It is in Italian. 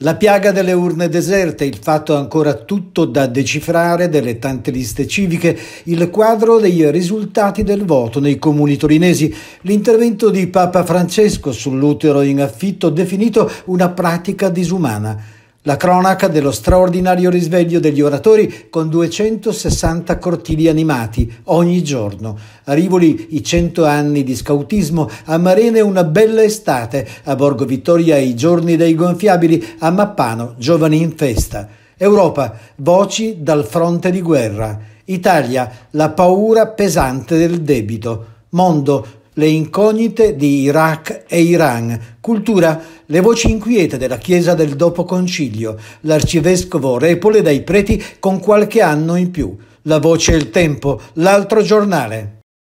La piaga delle urne deserte, il fatto ancora tutto da decifrare delle tante liste civiche, il quadro dei risultati del voto nei comuni torinesi, l'intervento di Papa Francesco sull'utero in affitto definito una pratica disumana. La cronaca dello straordinario risveglio degli oratori con 260 cortili animati ogni giorno. A Rivoli i 100 anni di scautismo, a Marene una bella estate, a Borgo Vittoria i giorni dei gonfiabili, a Mappano giovani in festa. Europa, voci dal fronte di guerra. Italia, la paura pesante del debito. Mondo, le incognite di Iraq e Iran, cultura, le voci inquiete della Chiesa del dopo concilio, l'arcivescovo Repole dai preti con qualche anno in più, la voce e il tempo, l'altro giornale.